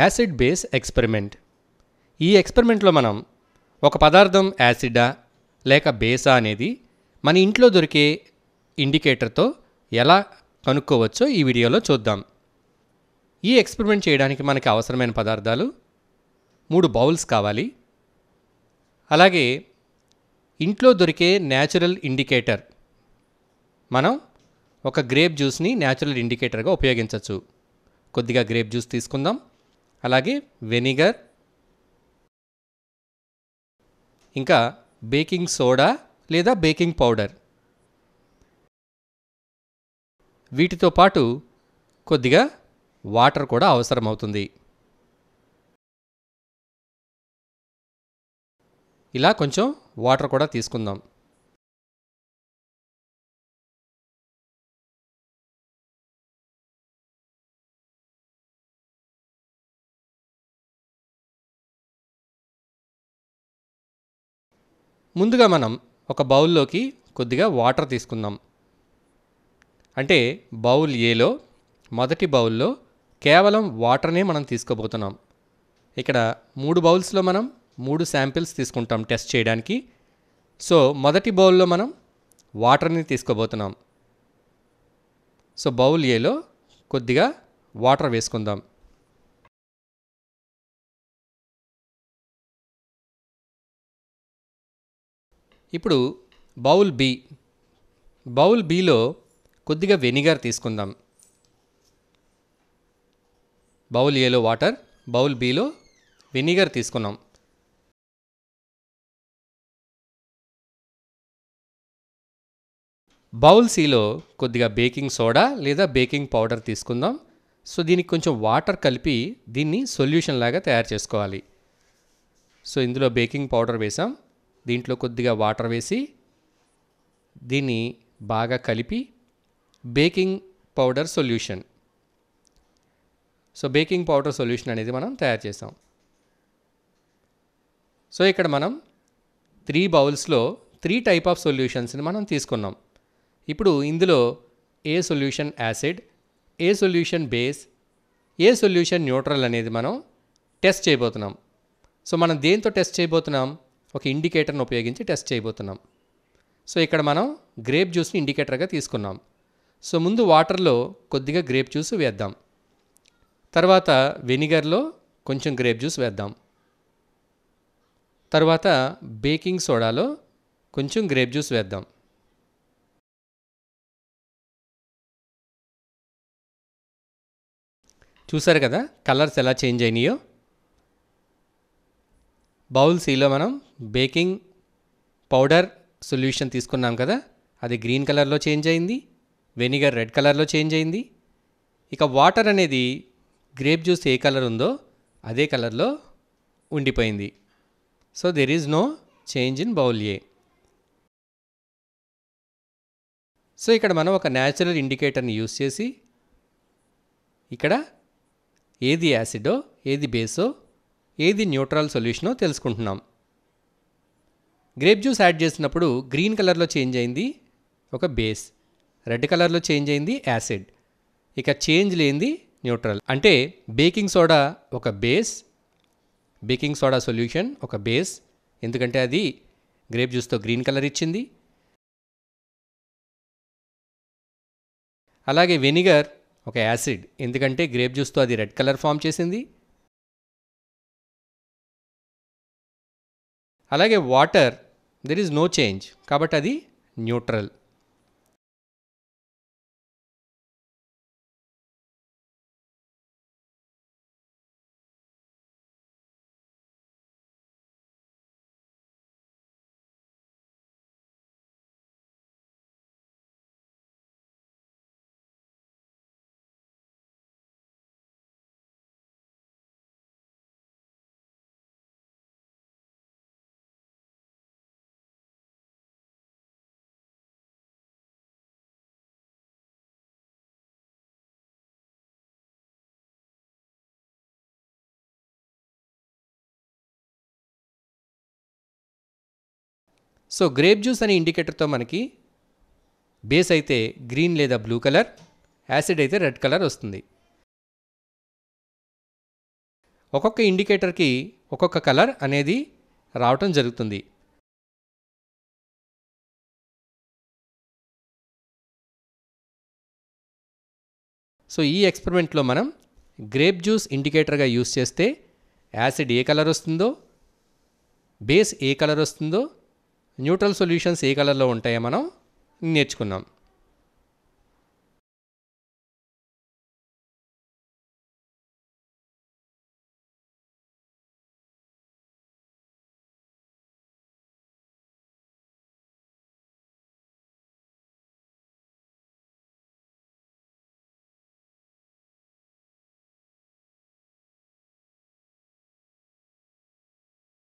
acid base experiment ఈ ఎక్స్పెరిమెంట్లో మనం ఒక పదార్థం యాసిడా లేక బేసా అనేది మన ఇంట్లో దొరికే ఇండికేటర్తో ఎలా కనుక్కోవచ్చో ఈ వీడియోలో చూద్దాం ఈ ఎక్స్పెరిమెంట్ చేయడానికి మనకి అవసరమైన పదార్థాలు మూడు బౌల్స్ కావాలి అలాగే ఇంట్లో దొరికే న్యాచురల్ ఇండికేటర్ మనం ఒక గ్రేప్ జ్యూస్ని న్యాచురల్ ఇండికేటర్గా ఉపయోగించవచ్చు కొద్దిగా గ్రేప్ జ్యూస్ తీసుకుందాం అలాగే వెనిగర్ ఇంకా బేకింగ్ సోడా లేదా బేకింగ్ పౌడర్ వీటితో పాటు కొద్దిగా వాటర్ కూడా అవసరమవుతుంది ఇలా కొంచెం వాటర్ కూడా తీసుకుందాం ముందుగా మనం ఒక బౌల్లోకి కొద్దిగా వాటర్ తీసుకుందాం అంటే బౌల్ ఏలో మొదటి బౌల్లో కేవలం వాటర్నే మనం తీసుకోబోతున్నాం ఇక్కడ మూడు బౌల్స్లో మనం మూడు శాంపిల్స్ తీసుకుంటాం టెస్ట్ చేయడానికి సో మొదటి బౌల్లో మనం వాటర్ని తీసుకోబోతున్నాం సో బౌల్ ఏలో కొద్దిగా వాటర్ వేసుకుందాం ఇప్పుడు బౌల్ బి బౌల్ బిలో కొద్దిగా వెనిగర్ తీసుకుందాం బౌల్ ఏలో వాటర్ బౌల్ బిలో వెనిగర్ తీసుకున్నాం బౌల్ సిలో కొద్దిగా బేకింగ్ సోడా లేదా బేకింగ్ పౌడర్ తీసుకుందాం సో దీనికి కొంచెం వాటర్ కలిపి దీన్ని సొల్యూషన్ లాగా తయారు చేసుకోవాలి సో ఇందులో బేకింగ్ పౌడర్ వేసాం దీంట్లో కొద్దిగా వాటర్ వేసి దీన్ని బాగా కలిపి baking powder solution so baking powder solution అనేది మనం తయారు చేసాం సో ఇక్కడ మనం త్రీ బౌల్స్లో త్రీ టైప్ ఆఫ్ సొల్యూషన్స్ని మనం తీసుకున్నాం ఇప్పుడు ఇందులో ఏ సొల్యూషన్ యాసిడ్ ఏ సొల్యూషన్ బేస్ ఏ సొల్యూషన్ న్యూట్రల్ అనేది మనం టెస్ట్ చేయబోతున్నాం సో మనం దేంతో టెస్ట్ చేయబోతున్నాం ఒక ఇండికేటర్ను ఉపయోగించి టెస్ట్ చేయబోతున్నాం సో ఇక్కడ మనం గ్రేప్ జ్యూస్ని ఇండికేటర్గా తీసుకున్నాం సో ముందు వాటర్లో కొద్దిగా గ్రేప్ జ్యూస్ వేద్దాం తర్వాత వెనిగర్లో కొంచెం గ్రేప్ జ్యూస్ వేద్దాం తర్వాత బేకింగ్ సోడాలో కొంచెం గ్రేప్ జ్యూస్ వేద్దాం చూసారు కదా కలర్స్ ఎలా చేంజ్ అయినాయో బౌల్ సీలో మనం బేకింగ్ పౌడర్ సొల్యూషన్ తీసుకున్నాం కదా అది గ్రీన్ కలర్లో చేంజ్ అయింది వెనిగర్ రెడ్ కలర్లో చేంజ్ అయింది ఇక వాటర్ అనేది గ్రేప్ జ్యూస్ ఏ కలర్ ఉందో అదే కలర్లో ఉండిపోయింది so there is no change in bowl A so ఇక్కడ మనం ఒక న్యాచురల్ ఇండికేటర్ని యూస్ చేసి ఇక్కడ ఏది యాసిడో ఏది బేసో ఏది న్యూట్రల్ సొల్యూషనో తెలుసుకుంటున్నాం గ్రేప్ జ్యూస్ యాడ్ చేసినప్పుడు గ్రీన్ కలర్లో చేంజ్ అయింది ఒక బేస్ రెడ్ కలర్లో చేంజ్ అయింది యాసిడ్ ఇక చేంజ్ లేనిది న్యూట్రల్ అంటే బేకింగ్ సోడా ఒక బేస్ బేకింగ్ సోడా సొల్యూషన్ ఒక బేస్ ఎందుకంటే అది గ్రేప్ జ్యూస్తో గ్రీన్ కలర్ ఇచ్చింది అలాగే వెనిగర్ ఒక యాసిడ్ ఎందుకంటే గ్రేప్ జ్యూస్తో అది రెడ్ కలర్ ఫామ్ చేసింది అలాగే water there is no change కాబట్టి అది న్యూట్రల్ సో గ్రేప్ జ్యూస్ అనే ఇండికేటర్తో మనకి బేస్ అయితే గ్రీన్ లేదా బ్లూ కలర్ యాసిడ్ అయితే రెడ్ కలర్ వస్తుంది ఒక్కొక్క ఇండికేటర్కి ఒక్కొక్క కలర్ అనేది రావటం జరుగుతుంది సో ఈ ఎక్స్పెరిమెంట్లో మనం గ్రేప్ జ్యూస్ ఇండికేటర్గా యూస్ చేస్తే యాసిడ్ ఏ కలర్ వస్తుందో బేస్ ఏ కలర్ వస్తుందో న్యూట్రల్ సొల్యూషన్స్ ఏ కలర్లో ఉంటాయో మనం నేర్చుకున్నాం